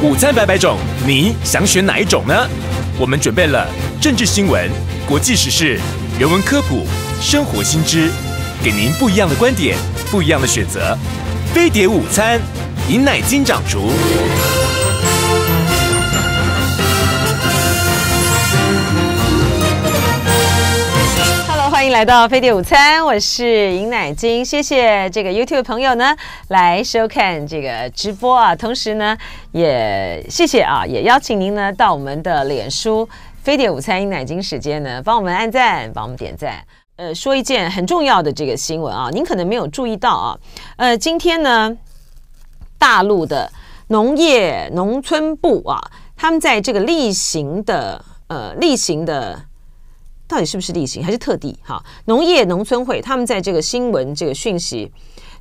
午餐百百种，你想选哪一种呢？我们准备了政治新闻、国际时事、人文科普、生活新知，给您不一样的观点，不一样的选择。飞碟午餐，饮奶金掌厨。迎来到飞碟午餐，我是尹乃金。谢谢这个 YouTube 朋友呢来收看这个直播啊，同时呢也谢谢啊，也邀请您呢到我们的脸书“飞碟午餐尹乃金时间”呢帮我们按赞，帮我们点赞。呃，说一件很重要的这个新闻啊，您可能没有注意到啊。呃，今天呢，大陆的农业农村部啊，他们在这个例行的呃例行的。到底是不是例行还是特地？哈，农业农村会他们在这个新闻这个讯息，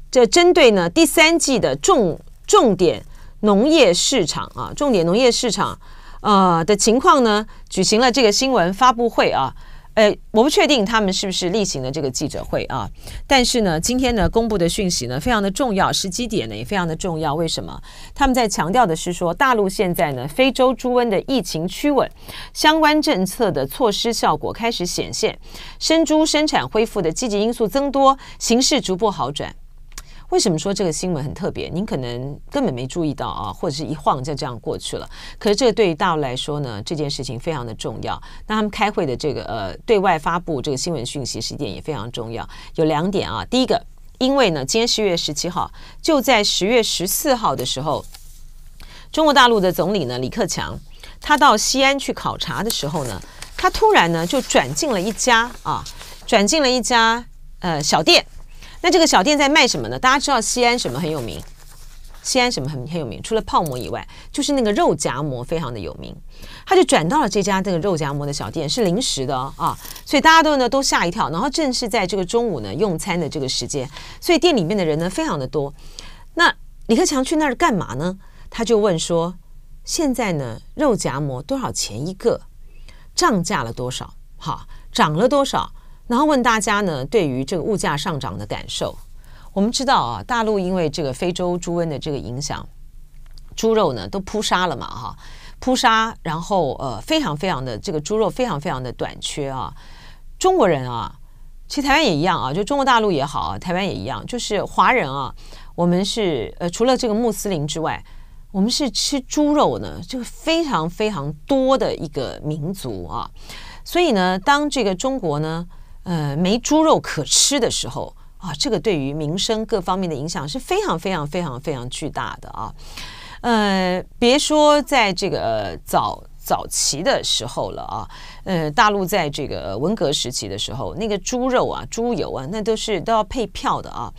这针对呢第三季的重重点农业市场啊，重点农业市场呃的情况呢，举行了这个新闻发布会啊。呃，我不确定他们是不是例行的这个记者会啊？但是呢，今天呢公布的讯息呢非常的重要，时机点呢也非常的重要。为什么？他们在强调的是说，大陆现在呢非洲猪瘟的疫情趋稳，相关政策的措施效果开始显现，生猪生产恢复的积极因素增多，形势逐步好转。为什么说这个新闻很特别？您可能根本没注意到啊，或者是一晃就这样过去了。可是，这对于大陆来说呢，这件事情非常的重要。那他们开会的这个呃，对外发布这个新闻讯息时间也非常重要。有两点啊，第一个，因为呢，今天十月十七号，就在十月十四号的时候，中国大陆的总理呢，李克强，他到西安去考察的时候呢，他突然呢，就转进了一家啊，转进了一家呃小店。那这个小店在卖什么呢？大家知道西安什么很有名？西安什么很很有名？除了泡馍以外，就是那个肉夹馍非常的有名。他就转到了这家这个肉夹馍的小店，是临时的啊，所以大家都呢都吓一跳。然后正是在这个中午呢用餐的这个时间，所以店里面的人呢非常的多。那李克强去那儿干嘛呢？他就问说：现在呢肉夹馍多少钱一个？涨价了多少？好，涨了多少？然后问大家呢，对于这个物价上涨的感受，我们知道啊，大陆因为这个非洲猪瘟的这个影响，猪肉呢都扑杀了嘛哈，扑杀，然后呃，非常非常的这个猪肉非常非常的短缺啊。中国人啊，其实台湾也一样啊，就中国大陆也好台湾也一样，就是华人啊，我们是呃，除了这个穆斯林之外，我们是吃猪肉呢，就非常非常多的一个民族啊。所以呢，当这个中国呢。呃，没猪肉可吃的时候啊，这个对于民生各方面的影响是非常非常非常非常巨大的啊。呃，别说在这个早早期的时候了啊。呃，大陆在这个文革时期的时候，那个猪肉啊、猪油啊，那都是都要配票的啊，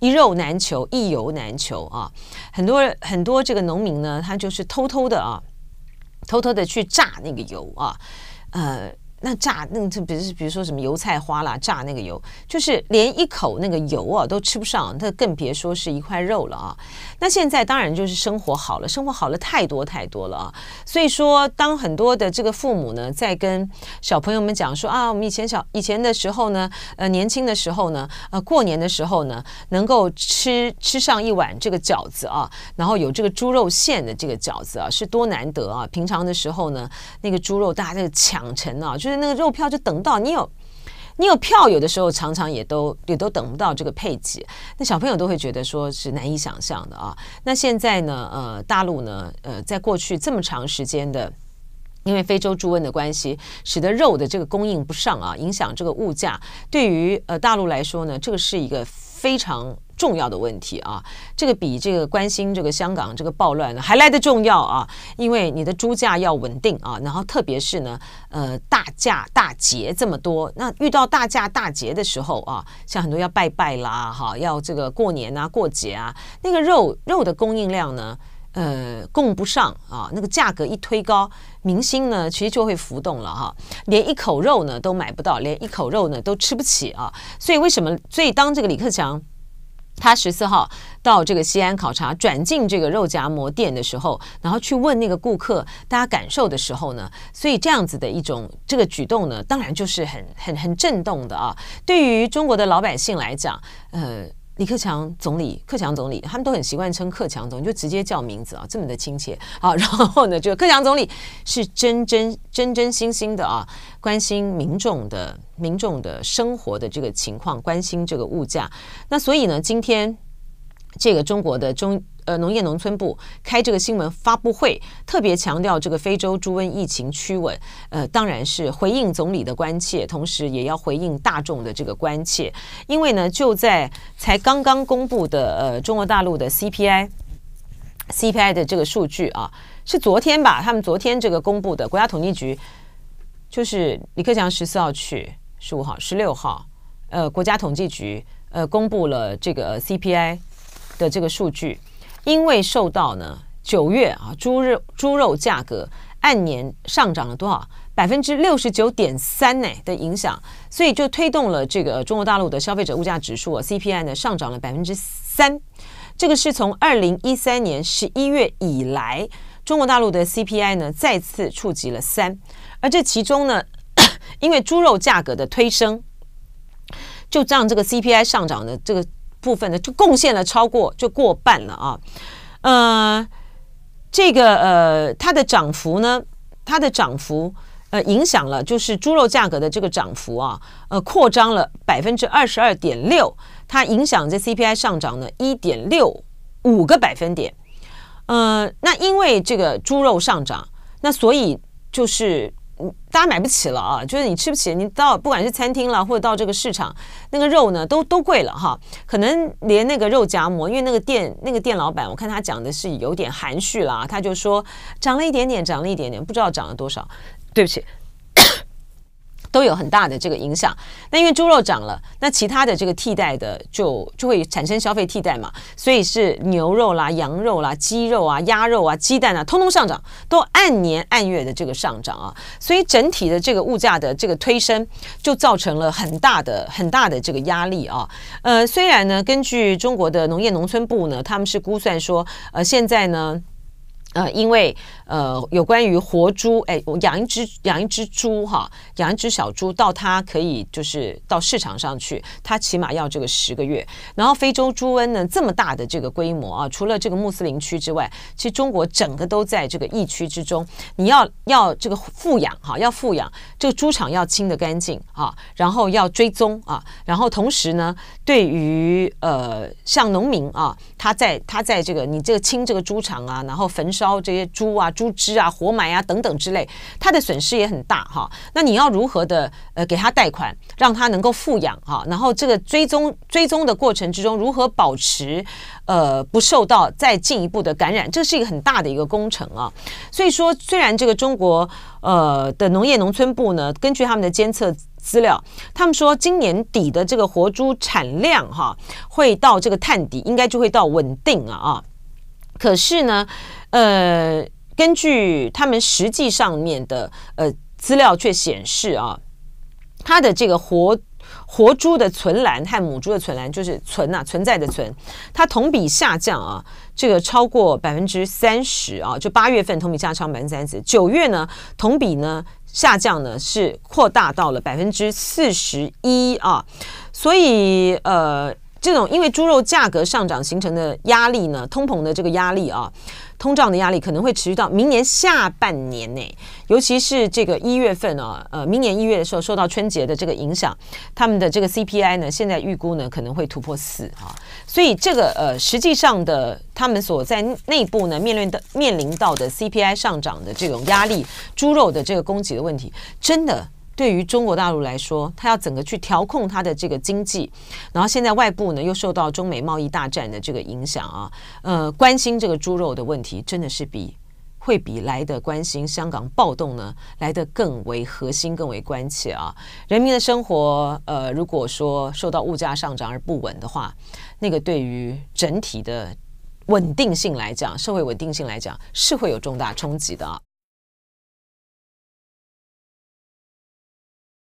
一肉难求，一油难求啊。很多很多这个农民呢，他就是偷偷的啊，偷偷的去榨那个油啊，呃。那炸那，这比如比如说什么油菜花啦，炸那个油，就是连一口那个油啊都吃不上，那更别说是一块肉了啊。那现在当然就是生活好了，生活好了太多太多了啊。所以说，当很多的这个父母呢，在跟小朋友们讲说啊，我们以前小以前的时候呢，呃，年轻的时候呢，呃，过年的时候呢，能够吃吃上一碗这个饺子啊，然后有这个猪肉馅的这个饺子啊，是多难得啊。平常的时候呢，那个猪肉大家在抢成啊就。就是那个肉票，就等到你有，你有票，有的时候常常也都也都等不到这个配给。那小朋友都会觉得说是难以想象的啊。那现在呢，呃，大陆呢，呃，在过去这么长时间的，因为非洲猪瘟的关系，使得肉的这个供应不上啊，影响这个物价。对于呃大陆来说呢，这个是一个非常。重要的问题啊，这个比这个关心这个香港这个暴乱还来得重要啊！因为你的猪价要稳定啊，然后特别是呢，呃，大价大节这么多，那遇到大价大节的时候啊，像很多要拜拜啦，哈，要这个过年啊、过节啊，那个肉肉的供应量呢，呃，供不上啊，那个价格一推高，明星呢其实就会浮动了哈，连一口肉呢都买不到，连一口肉呢都吃不起啊，所以为什么？所以当这个李克强。他十四号到这个西安考察，转进这个肉夹馍店的时候，然后去问那个顾客大家感受的时候呢，所以这样子的一种这个举动呢，当然就是很很很震动的啊，对于中国的老百姓来讲，呃。李克强总理，克强总理，他们都很习惯称克强总，就直接叫名字啊，这么的亲切啊。然后呢，就克强总理是真真真真心心的啊，关心民众的民众的生活的这个情况，关心这个物价。那所以呢，今天。这个中国的中呃农业农村部开这个新闻发布会，特别强调这个非洲猪瘟疫情趋稳。呃，当然是回应总理的关切，同时也要回应大众的这个关切。因为呢，就在才刚刚公布的呃中国大陆的 CPI，CPI 的这个数据啊，是昨天吧？他们昨天这个公布的国家统计局，就是李克强十四号去十五号十六号，呃，国家统计局呃公布了这个 CPI。的这个数据，因为受到呢九月啊猪肉猪肉价格按年上涨了多少百分之六十九点三呢的影响，所以就推动了这个中国大陆的消费者物价指数啊 CPI 呢上涨了百分之三。这个是从二零一三年十一月以来，中国大陆的 CPI 呢再次触及了三。而这其中呢，因为猪肉价格的推升，就让这个 CPI 上涨的这个。部分的就贡献了超过就过半了啊，呃，这个呃它的涨幅呢，它的涨幅呃影响了就是猪肉价格的这个涨幅啊，呃扩张了百分之二十二点六，它影响这 CPI 上涨呢一点六五个百分点，呃，那因为这个猪肉上涨，那所以就是。大家买不起了啊！就是你吃不起，你到不管是餐厅了，或者到这个市场，那个肉呢都都贵了哈。可能连那个肉夹馍，因为那个店那个店老板，我看他讲的是有点含蓄了，他就说涨了一点点，涨了一点点，不知道涨了多少。对不起。都有很大的这个影响，那因为猪肉涨了，那其他的这个替代的就就会产生消费替代嘛，所以是牛肉啦、羊肉啦、鸡肉啊、鸭肉啊、鸡蛋啊，通通上涨，都按年按月的这个上涨啊，所以整体的这个物价的这个推升，就造成了很大的很大的这个压力啊。呃，虽然呢，根据中国的农业农村部呢，他们是估算说，呃，现在呢。呃，因为呃，有关于活猪，哎，我养一只养一只猪哈，养一只小猪到它可以就是到市场上去，它起码要这个十个月。然后非洲猪瘟呢，这么大的这个规模啊，除了这个穆斯林区之外，其实中国整个都在这个疫区之中。你要要这个富养哈，要富养这个猪场要清的干净啊，然后要追踪啊，然后同时呢，对于呃像农民啊，他在他在这个你这个清这个猪场啊，然后焚。烧这些猪啊、猪枝啊、活埋啊等等之类，它的损失也很大哈。那你要如何的呃给他贷款，让他能够复养哈？然后这个追踪追踪的过程之中，如何保持呃不受到再进一步的感染，这是一个很大的一个工程啊。所以说，虽然这个中国呃的农业农村部呢，根据他们的监测资料，他们说今年底的这个活猪产量哈会到这个探底，应该就会到稳定了啊。可是呢，呃，根据他们实际上面的呃资料却显示啊，它的这个活活猪的存栏和母猪的存栏，就是存呐存在的存，它同比下降啊，这个超过百分之三十啊，就八月份同比下降百分之三十，九月呢同比呢下降呢是扩大到了百分之四十一啊，所以呃。这种因为猪肉价格上涨形成的压力呢，通膨的这个压力啊，通胀的压力可能会持续到明年下半年呢，尤其是这个一月份啊，呃，明年一月的时候受到春节的这个影响，他们的这个 CPI 呢，现在预估呢可能会突破四啊，所以这个呃，实际上的他们所在内部呢，面临的面临到的 CPI 上涨的这种压力，猪肉的这个供给的问题，真的。对于中国大陆来说，它要整个去调控它的这个经济，然后现在外部呢又受到中美贸易大战的这个影响啊，呃，关心这个猪肉的问题，真的是比会比来的关心香港暴动呢来的更为核心、更为关切啊。人民的生活，呃，如果说受到物价上涨而不稳的话，那个对于整体的稳定性来讲，社会稳定性来讲，是会有重大冲击的。